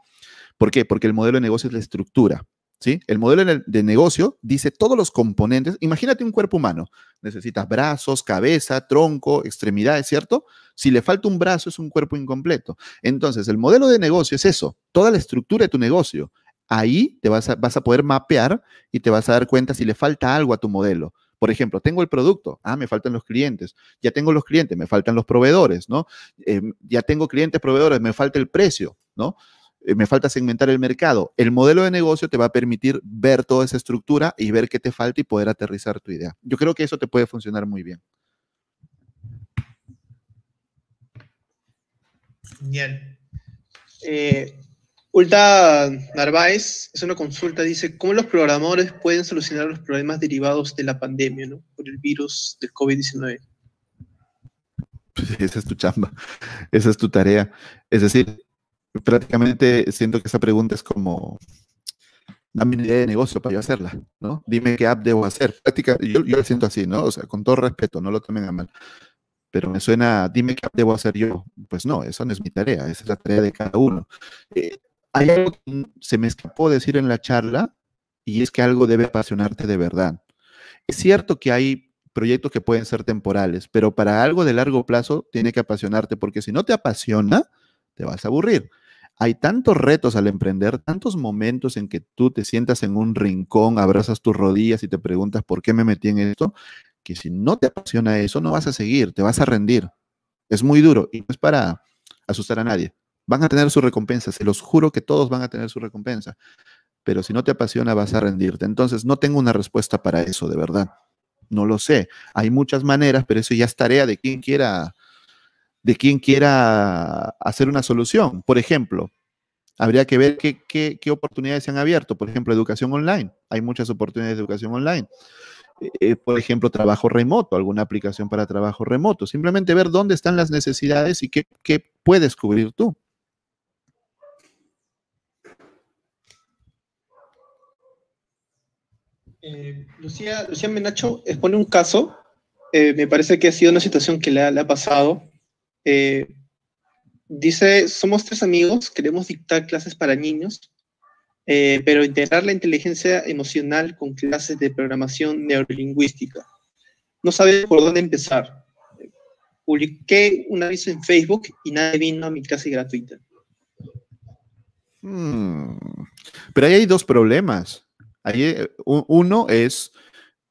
¿Por qué? Porque el modelo de negocio es la estructura. ¿sí? El modelo de negocio dice todos los componentes. Imagínate un cuerpo humano. Necesitas brazos, cabeza, tronco, extremidades, ¿cierto? Si le falta un brazo es un cuerpo incompleto. Entonces, el modelo de negocio es eso, toda la estructura de tu negocio. Ahí te vas a, vas a poder mapear y te vas a dar cuenta si le falta algo a tu modelo. Por ejemplo, tengo el producto, ah, me faltan los clientes, ya tengo los clientes, me faltan los proveedores, ¿no? Em, ya tengo clientes, proveedores, me falta el precio, ¿no? Eh, me falta segmentar el mercado. El modelo de negocio te va a permitir ver toda esa estructura y ver qué te falta y poder aterrizar tu idea. Yo creo que eso te puede funcionar muy bien. Genial. Eh, Ulta Narváez es una consulta, dice, ¿cómo los programadores pueden solucionar los problemas derivados de la pandemia, ¿no? por el virus del COVID-19? Pues esa es tu chamba, esa es tu tarea. Es decir, prácticamente siento que esa pregunta es como, dame una idea de negocio para yo hacerla, ¿no? Dime qué app debo hacer. yo, yo siento así, ¿no? O sea, con todo respeto, no lo tomen a mal. Pero me suena, dime qué app debo hacer yo. Pues no, eso no es mi tarea, esa es la tarea de cada uno. Eh, hay algo que se me escapó decir en la charla y es que algo debe apasionarte de verdad. Es cierto que hay proyectos que pueden ser temporales, pero para algo de largo plazo tiene que apasionarte porque si no te apasiona, te vas a aburrir hay tantos retos al emprender, tantos momentos en que tú te sientas en un rincón, abrazas tus rodillas y te preguntas por qué me metí en esto, que si no te apasiona eso, no vas a seguir, te vas a rendir. Es muy duro y no es para asustar a nadie. Van a tener su recompensa, se los juro que todos van a tener su recompensa. Pero si no te apasiona, vas a rendirte. Entonces, no tengo una respuesta para eso, de verdad. No lo sé. Hay muchas maneras, pero eso ya es tarea de quien quiera de quien quiera hacer una solución. Por ejemplo, habría que ver qué, oportunidades se han abierto. Por ejemplo, educación online. Hay muchas oportunidades de educación online. Eh, eh, por ejemplo, trabajo remoto, alguna aplicación para trabajo remoto. Simplemente ver dónde están las necesidades y qué, puedes cubrir tú. Eh, Lucía, Lucía Menacho expone un caso, me parece que ha sido una situación que le ha, le ha pasado eh, dice, somos tres amigos, queremos dictar clases para niños, eh, pero integrar la inteligencia emocional con clases de programación neurolingüística. No sabe por dónde empezar. Publiqué un aviso en Facebook y nadie vino a mi clase gratuita. Hmm. Pero ahí hay dos problemas. Eh, uno es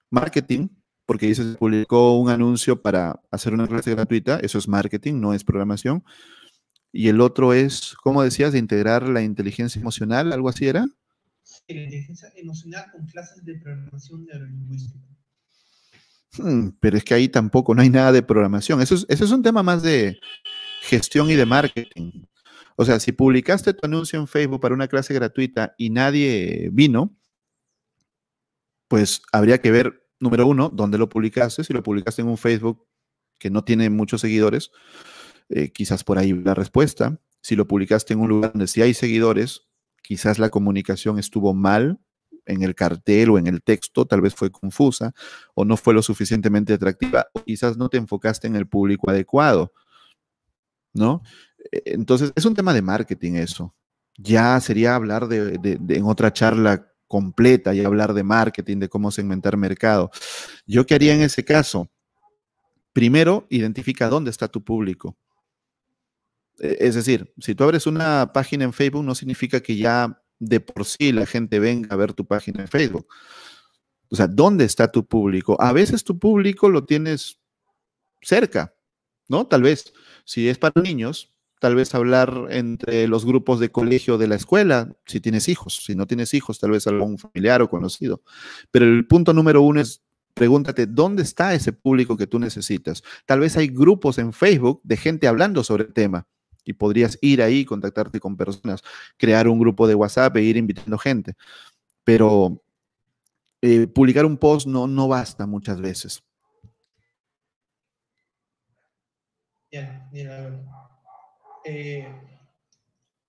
marketing porque dice, se publicó un anuncio para hacer una clase gratuita, eso es marketing, no es programación. Y el otro es, ¿cómo decías? De integrar la inteligencia emocional, algo así era. la inteligencia emocional con clases de programación neurolingüística. Hmm, pero es que ahí tampoco no hay nada de programación. Ese es un tema más de gestión y de marketing. O sea, si publicaste tu anuncio en Facebook para una clase gratuita y nadie vino, pues habría que ver número uno, dónde lo publicaste. Si lo publicaste en un Facebook que no tiene muchos seguidores, eh, quizás por ahí la respuesta. Si lo publicaste en un lugar donde sí hay seguidores, quizás la comunicación estuvo mal en el cartel o en el texto, tal vez fue confusa o no fue lo suficientemente atractiva, o quizás no te enfocaste en el público adecuado, ¿no? E, entonces, es un tema de marketing eso. Ya sería hablar de en otra charla completa y hablar de marketing, de cómo segmentar mercado. ¿Yo qué haría en ese caso? Primero, identifica dónde está tu público. E, es decir, si tú abres una página en Facebook, no significa que ya de por sí la gente venga a ver tu página en Facebook. O sea, ¿dónde está tu público? A veces tu público lo tienes cerca, ¿no? Tal vez si es para niños, tal vez hablar entre los grupos de colegio de la escuela, si tienes hijos, si no tienes hijos, tal vez algún familiar o conocido. Pero el punto número uno es pregúntate dónde está ese público que tú necesitas. Tal vez hay grupos en Facebook de gente hablando sobre el tema y podrías ir ahí, contactarte con personas, crear un grupo de WhatsApp e ir invitando gente. Pero eh, publicar un post no, no basta muchas veces. Eh,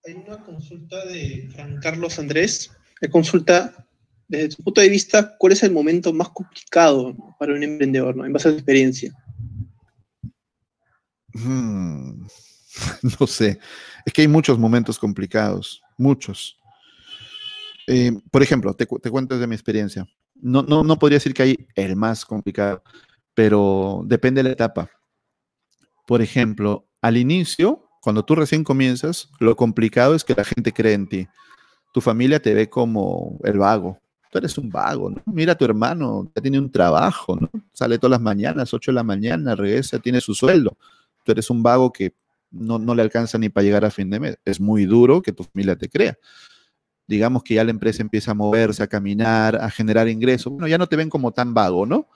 hay una consulta de Juan Carlos Andrés. La consulta, desde su punto de vista, ¿cuál es el momento más complicado para un emprendedor, en base a la experiencia? Mm, no sé. Es que hay muchos momentos complicados, muchos. Eh, por ejemplo, te, cuento desde mi experiencia. No, no, no podría decir que hay el más complicado, pero depende de la etapa. Por ejemplo, al inicio cuando tú recién comienzas, lo complicado es que la gente cree en ti. Tu familia te ve como el vago. Tú eres un vago, ¿no? Mira a tu hermano, ya tiene un trabajo, ¿no? Sale todas las mañanas, 8 de la mañana, regresa, tiene su sueldo. Tú eres un vago que no, no le alcanza ni para llegar a fin de mes. Es muy duro que tu familia te crea digamos que ya la empresa empieza a moverse, a caminar, a generar ingresos, bueno, ya no te ven como tan vago, ¿no?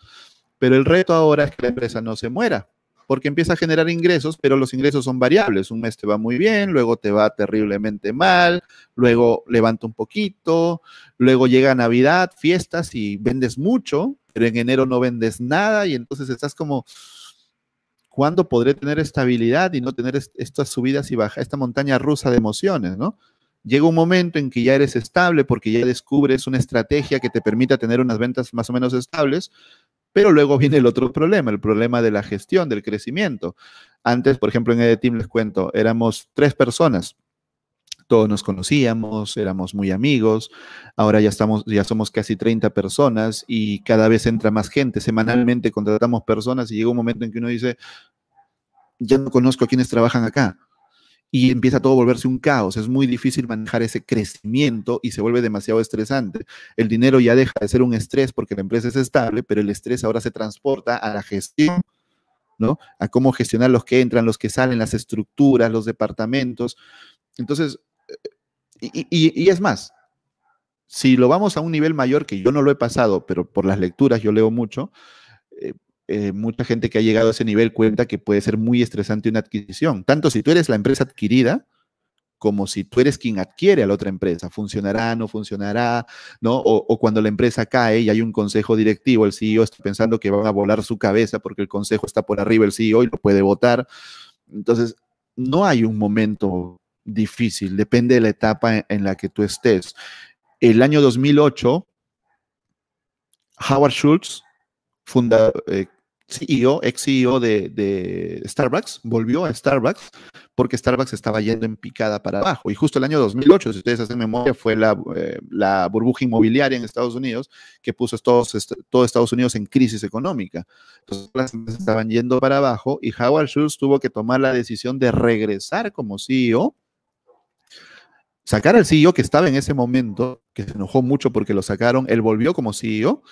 Pero el reto ahora es que la empresa no se muera porque empieza a generar ingresos, pero los ingresos son variables. Un mes te va muy bien, luego te va terriblemente mal, luego levanta un poquito, luego llega Navidad, fiestas y vendes mucho, pero en enero no vendes nada y entonces estás como, ¿cuándo podré tener estabilidad y no tener estas subidas y bajas, esta montaña rusa de emociones, ¿no? Llega un momento en que ya eres estable porque ya descubres una estrategia que te permita tener unas ventas más o menos estables, pero luego viene el otro problema, el problema de la gestión, del crecimiento. Antes, por ejemplo, en EDTeam les cuento, éramos tres personas. Todos nos conocíamos, éramos muy amigos. Ahora ya estamos, ya somos casi 30 personas y cada vez entra más gente. Semanalmente contratamos personas y llega un momento en que uno dice, ya no conozco a quienes trabajan acá y empieza todo a volverse un caos. Es muy difícil manejar ese crecimiento y se vuelve demasiado estresante. El dinero ya deja de ser un estrés porque la empresa es estable, pero el estrés ahora se transporta a la gestión, ¿no? A cómo gestionar los que entran, los que salen, las estructuras, los departamentos. Entonces, eh, y, es más, si lo vamos a un nivel mayor, que yo no lo he pasado, pero por las lecturas yo leo mucho, eh, mucha gente que ha llegado a ese nivel cuenta que puede ser muy estresante una adquisición, tanto si tú eres la empresa adquirida como si tú eres quien adquiere a la otra empresa. ¿Funcionará, no funcionará? ¿no? O, cuando la empresa cae y hay un consejo directivo, el CEO está pensando que va a volar su cabeza porque el consejo está por arriba, el CEO y lo puede votar. Entonces, no hay un momento difícil, depende de la etapa en, la que tú estés. El año 2008, Howard Schultz, funda, eh, CEO, ex CEO de, Starbucks, volvió a Starbucks porque Starbucks estaba yendo en picada para abajo. Y justo el año 2008, si ustedes hacen memoria, fue eh, la, burbuja inmobiliaria en Estados Unidos que puso todos, este, todo Estados Unidos en crisis económica. Entonces las empresas estaban yendo para abajo y Howard Schultz tuvo que tomar la decisión de regresar como CEO sacar al CEO que estaba en ese momento, que se enojó mucho porque lo sacaron, él volvió como CEO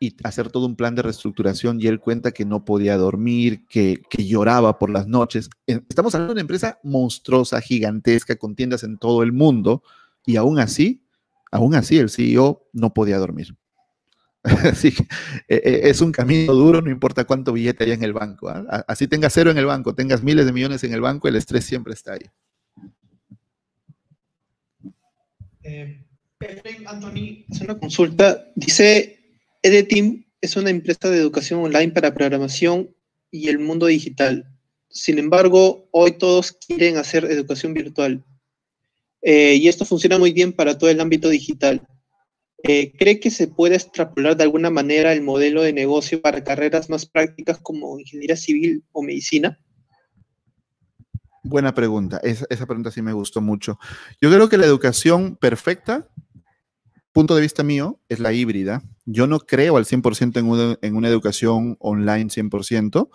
y hacer todo un plan de reestructuración y él cuenta que no podía dormir, que, lloraba por las noches. Eh, estamos hablando de una empresa monstruosa, gigantesca, con tiendas en todo el mundo y aún así, aún así el CEO no podía dormir. Así que eh, eh, es un camino duro, no importa cuánto billete haya en el banco. ¿ah? Así tengas cero en el banco, tengas miles de millones en el banco, el estrés siempre está ahí. Eh, Anthony, hace una consulta. Dice Edetim es una empresa de educación online para programación y el mundo digital. Sin embargo, hoy todos quieren hacer educación virtual. Eh, y esto funciona muy bien para todo el ámbito digital. Eh, ¿Cree que se puede extrapolar de alguna manera el modelo de negocio para carreras más prácticas como ingeniería civil o medicina? Buena pregunta. esa pregunta sí me gustó mucho. Yo creo que la educación perfecta punto de vista mío es la híbrida. Yo no creo al 100% en una, en una educación online 100%,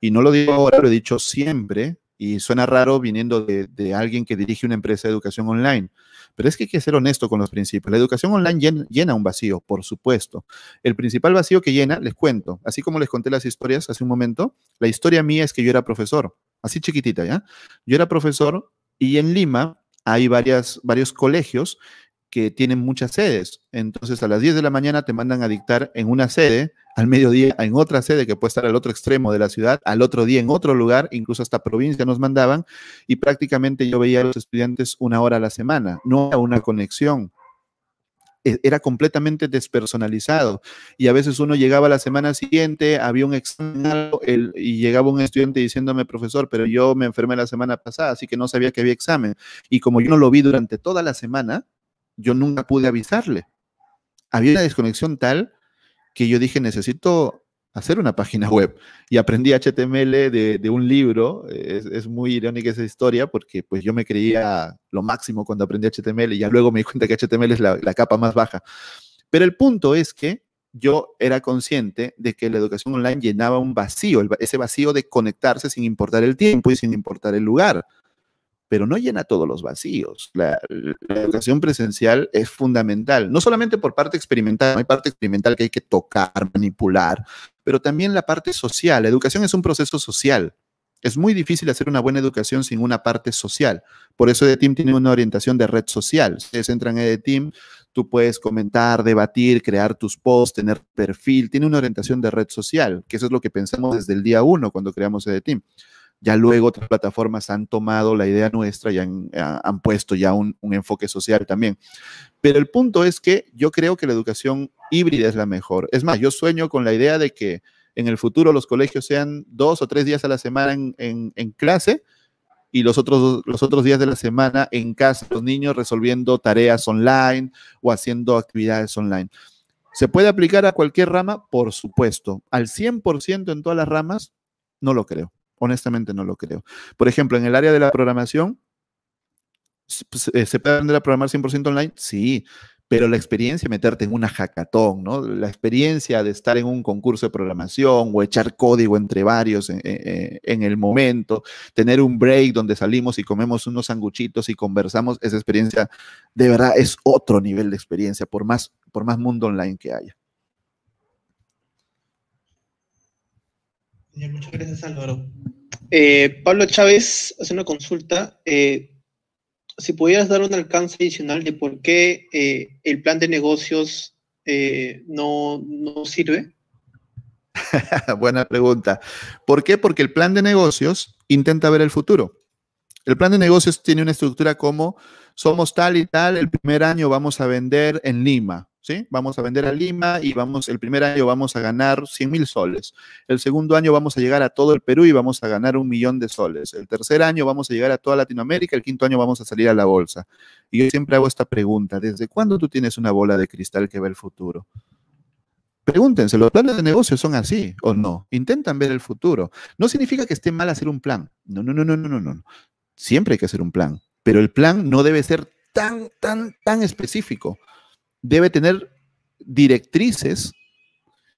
y no lo digo ahora, lo he dicho siempre, y suena raro viniendo de, alguien que dirige una empresa de educación online. Pero es que hay que ser honesto con los principios. La educación online llena, llena, un vacío, por supuesto. El principal vacío que llena, les cuento, así como les conté las historias hace un momento, la historia mía es que yo era profesor, así chiquitita, ¿ya? Yo era profesor y en Lima hay varias, varios colegios que tienen muchas sedes. Entonces, a las 10 de la mañana te mandan a dictar en una sede, al mediodía en otra sede que puede estar al otro extremo de la ciudad, al otro día en otro lugar, incluso hasta provincia nos mandaban, y prácticamente yo veía a los estudiantes una hora a la semana, no a una conexión e-, era completamente despersonalizado. Y a veces uno llegaba la semana siguiente, había un examen y llegaba un estudiante diciéndome, profesor, pero yo me enfermé la semana pasada, así que no sabía que había examen. Y como yo no lo vi durante toda la semana, yo nunca pude avisarle. Había una desconexión tal que yo dije, necesito hacer una página web. Y aprendí HTML de, un libro. Es, muy irónica esa historia porque pues yo me creía lo máximo cuando aprendí HTML y ya luego me di cuenta que HTML es la, capa más baja. Pero el punto es que yo era consciente de que la educación online llenaba un vacío, ese vacío de conectarse sin importar el tiempo y sin importar el lugar pero no llena todos los vacíos. La, educación presencial es fundamental, no solamente por parte experimental, hay parte experimental que hay que tocar, manipular, pero también la parte social. La educación es un proceso social. Es muy difícil hacer una buena educación sin una parte social. Por eso EDTIM tiene una orientación de red social. Si ustedes entran en EDTIM, tú puedes comentar, debatir, crear tus posts, tener perfil. Tiene una orientación de red social, que eso es lo que pensamos desde el día uno cuando creamos EDTIM. Ya luego otras plataformas han tomado la idea nuestra y han, eh, puesto ya un, enfoque social también. Pero el punto es que yo creo que la educación híbrida es la mejor. Es más, yo sueño con la idea de que en el futuro los colegios sean dos o tres días a la semana en, clase y los otros, los otros días de la semana en casa, los niños resolviendo tareas online o haciendo actividades online. ¿Se puede aplicar a cualquier rama? Por supuesto. ¿Al 100% en todas las ramas? No lo creo. Honestamente no lo creo. Por ejemplo, en el área de la programación, pues, eh, ¿se puede aprender a programar 100% online? Sí, pero la experiencia de meterte en una hackathon, ¿no? La experiencia de estar en un concurso de programación o echar código entre varios eh, eh, en, el momento, tener un break donde salimos y comemos unos sanguchitos y conversamos, esa experiencia de verdad es otro nivel de experiencia, por más, por más mundo online que haya. Muchas gracias, Álvaro. Eh, Pablo Chávez hace una consulta. Eh, si pudieras dar un alcance adicional de por qué eh, el plan de negocios no sirve. Buena pregunta. ¿Por qué? Porque el plan de negocios intenta ver el futuro. El plan de negocios tiene una estructura como somos tal y tal, el primer año vamos a vender en Lima, Vamos a vender a Lima y vamos, el primer año vamos a ganar 100 mil soles. El segundo año vamos a llegar a todo el Perú y vamos a ganar un millón de soles. El tercer año vamos a llegar a toda Latinoamérica. El quinto año vamos a salir a la bolsa. Y yo siempre hago esta pregunta. ¿Desde cuándo tú tienes una bola de cristal que ve el futuro? Pregúntense, ¿los planes de negocio son así o no? Intentan ver el futuro. No significa que esté mal hacer un plan. No, no, no, no, no, no, no. Siempre hay que hacer un plan. Pero el plan no debe ser tan, tan, tan específico debe tener directrices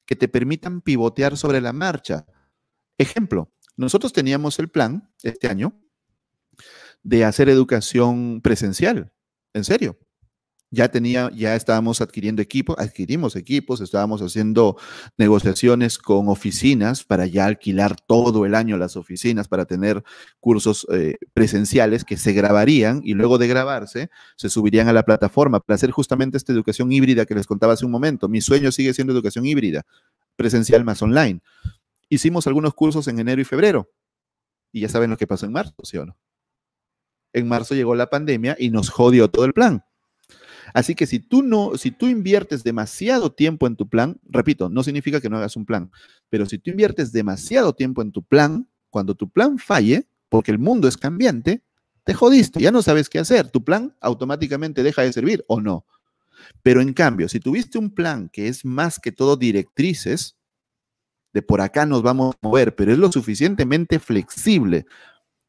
que te permitan pivotear sobre la marcha. Ejemplo, nosotros teníamos el plan este año de hacer educación presencial, en serio ya tenía, ya estábamos adquiriendo equipos, adquirimos equipos, estábamos haciendo negociaciones con oficinas para ya alquilar todo el año las oficinas para tener cursos eh, presenciales que se grabarían y luego de grabarse se subirían a la plataforma para hacer justamente esta educación híbrida que les contaba hace un momento. Mi sueño sigue siendo educación híbrida, presencial más online. Hicimos algunos cursos en enero y febrero y ya saben lo que pasó en marzo, ¿sí o no? En marzo llegó la pandemia y nos jodió todo el plan Así que si tú no, si tú inviertes demasiado tiempo en tu plan, repito, no significa que no hagas un plan, pero si tú inviertes demasiado tiempo en tu plan, cuando tu plan falle, porque el mundo es cambiante, te jodiste, ya no sabes qué hacer, tu plan automáticamente deja de servir o no. Pero en cambio, si tuviste un plan que es más que todo directrices, de por acá nos vamos a mover, pero es lo suficientemente flexible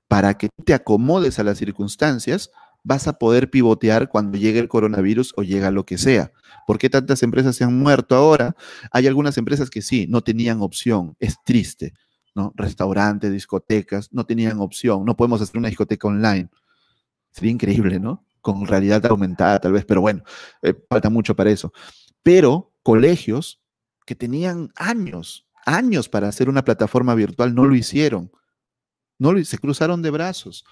para que te acomodes a las circunstancias, vas a poder pivotear cuando llegue el coronavirus o llega lo que sea. ¿Por qué tantas empresas se han muerto ahora? Hay algunas empresas que sí, no tenían opción, es triste, ¿no? Restaurantes, discotecas, no tenían opción, no podemos hacer una discoteca online. Sería increíble, ¿no? Con realidad aumentada tal vez, pero bueno, eh, falta mucho para eso. Pero colegios que tenían años, años para hacer una plataforma virtual, no lo hicieron. No se cruzaron de brazos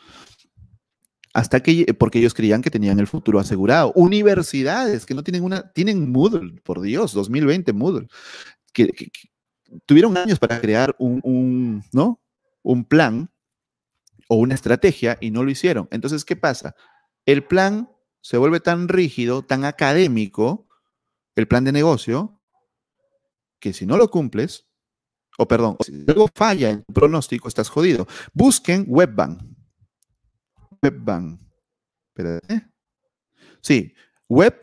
hasta que, porque ellos creían que tenían el futuro asegurado. Universidades que no tienen una, tienen Moodle, por Dios, 2020 Moodle, que, tuvieron años para crear un, ¿no? un plan o una estrategia y no lo hicieron. Entonces, ¿qué pasa? El plan se vuelve tan rígido, tan académico, el plan de negocio, que si no lo cumples, o perdón, si algo falla en tu pronóstico, estás jodido. Busquen WebBank. WebBank. Espérate. Sí, web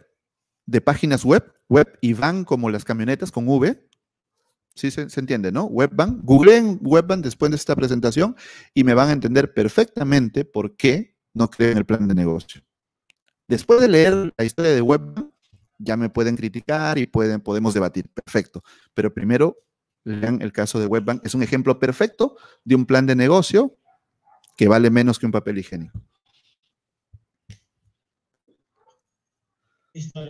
de páginas web, web y van como las camionetas con V. Sí, se, entiende, ¿no? WebBank. Googleen WebBank después de esta presentación y me van a entender perfectamente por qué no creen el plan de negocio. Después de leer la historia de WebBank, ya me pueden criticar y pueden, podemos debatir. Perfecto. Pero primero lean el caso de WebBank. Es un ejemplo perfecto de un plan de negocio que vale menos que un papel higiénico. Listo,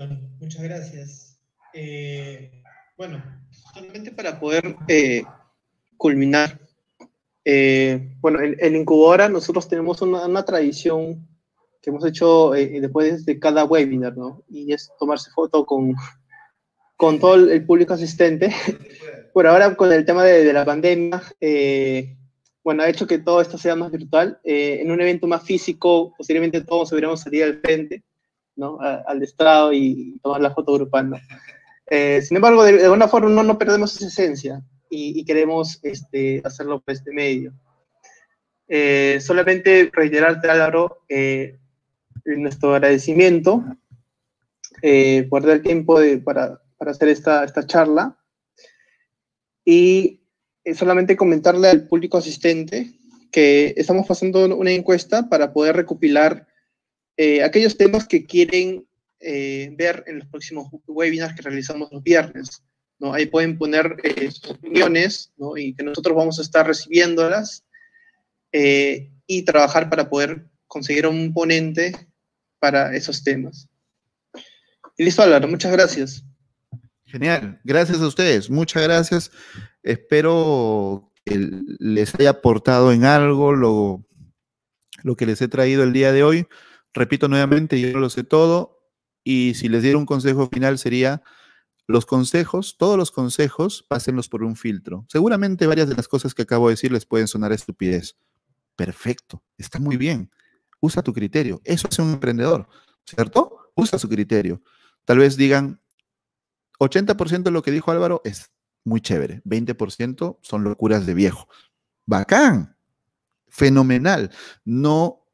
muchas gracias. Eh, bueno, solamente para poder eh, culminar, eh, bueno, en, Incubadora nosotros tenemos una, tradición que hemos hecho después de cada webinar, ¿no? Y es tomarse foto con, con todo el público asistente. Por ahora, con el tema de, la pandemia, eh, bueno, ha hecho que todo esto sea más virtual. Eh, en un evento más físico, posiblemente todos hubiéramos salido al frente, ¿no? al estrado y tomar la foto grupando. Eh, sin embargo, de, alguna forma no, no perdemos esa esencia y, queremos este, hacerlo por este medio. Eh, solamente reiterarte, Álvaro, eh, nuestro agradecimiento por dar tiempo de, para, para, hacer esta, esta charla. Y solamente comentarle al público asistente que estamos pasando una encuesta para poder recopilar eh, aquellos temas que quieren eh, ver en los próximos webinars que realizamos los viernes. ¿no? Ahí pueden poner eh, sus opiniones ¿no? y que nosotros vamos a estar recibiéndolas y trabajar para poder conseguir un ponente para esos temas. Y listo, Álvaro, muchas gracias. Genial, gracias a ustedes, muchas gracias. Espero que les haya aportado en algo lo, lo que les he traído el día de hoy. Repito nuevamente, yo no lo sé todo y si les diera un consejo final sería los consejos, todos los consejos, pásenlos por un filtro. Seguramente varias de las cosas que acabo de decir les pueden sonar estupidez. Perfecto, está muy bien. Usa tu criterio. Eso es un emprendedor, ¿cierto? Usa su criterio. Tal vez digan, 80% de lo que dijo Álvaro es muy chévere. 20% son locuras de viejo. Bacán, fenomenal. No,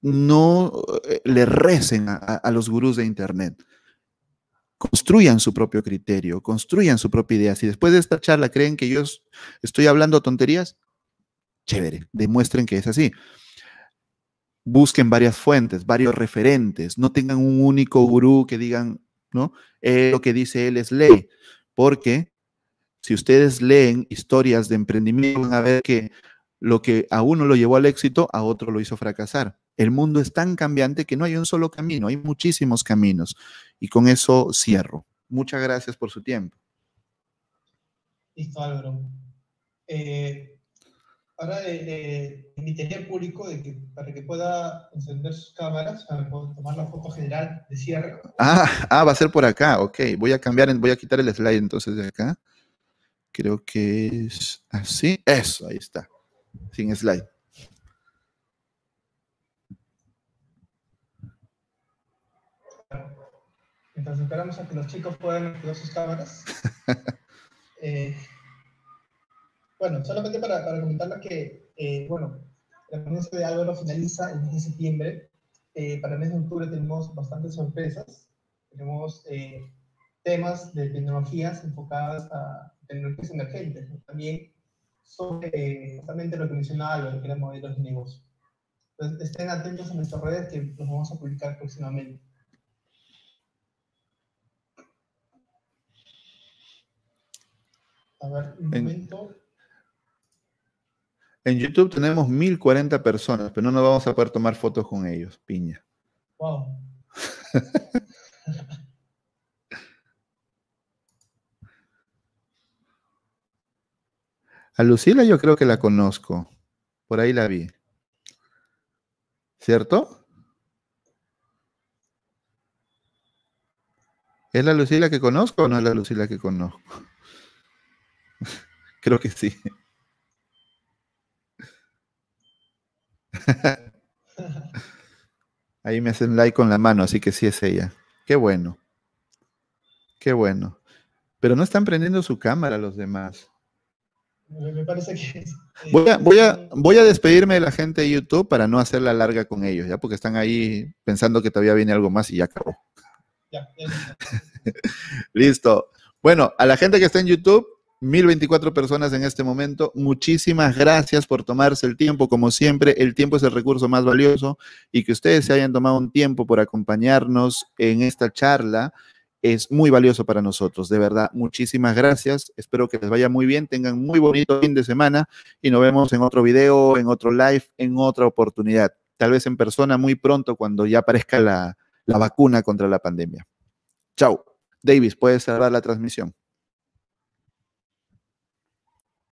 no eh, le recen a, los gurús de Internet. Construyan su propio criterio, construyan su propia idea. Si después de esta charla creen que yo estoy hablando tonterías, chévere, demuestren que es así busquen varias fuentes, varios referentes, no tengan un único gurú que digan, ¿no? Eh, lo que dice él es ley, porque si ustedes leen historias de emprendimiento, van a ver que lo que a uno lo llevó al éxito, a otro lo hizo fracasar. El mundo es tan cambiante que no hay un solo camino, hay muchísimos caminos. Y con eso cierro. Muchas gracias por su tiempo. Listo, Álvaro. Eh, ahora eh, eh invitaría público para que pueda encender sus cámaras para tomar la foto general de cierre. Ah, ah, va a ser por acá, ok. Voy a cambiar, voy a quitar el slide entonces de acá. Creo que es así. Eso, ahí está. Sin slide. Mientras esperamos a que los chicos puedan activar sus cámaras. Eh, bueno, solamente para, para comentarles que, eh, bueno, la reunión de Álvaro finaliza el mes de septiembre. Eh, para el mes de octubre tenemos bastantes sorpresas. Tenemos temas de tecnologías enfocadas a, en tecnologías emergentes, ¿no? también sobre justamente lo que mencionaba lo que eran modelos de negocio. Entonces, estén atentos a nuestras redes que los vamos a publicar próximamente. A ver, un momento. En YouTube tenemos 1040 personas, pero no nos vamos a poder tomar fotos con ellos, piña. Wow. A Lucila yo creo que la conozco. Por ahí la vi. ¿Cierto? ¿Es la Lucila que conozco o no es la Lucila que conozco? creo que sí. Ahí me hacen like con la mano, así que sí es ella. Qué bueno. Qué bueno. Pero no están prendiendo su cámara los demás. Me parece que eh, voy, a, despedirme de la gente de YouTube para no la larga con ellos, ya porque están ahí pensando que todavía viene algo más y ya acabó. Listo. Bueno, a la gente que está en YouTube, 1024 personas en este momento. Muchísimas gracias por tomarse el tiempo. Como siempre, el tiempo es el recurso más valioso y que ustedes se hayan tomado un tiempo por acompañarnos en esta charla es muy valioso para nosotros. De verdad, muchísimas gracias. Espero que les vaya muy bien, tengan muy bonito fin de semana y nos vemos en otro video, en otro live, en otra oportunidad. Tal vez en persona muy pronto cuando ya aparezca la, la vacuna contra la pandemia. Chao. Davis, puedes cerrar la transmisión.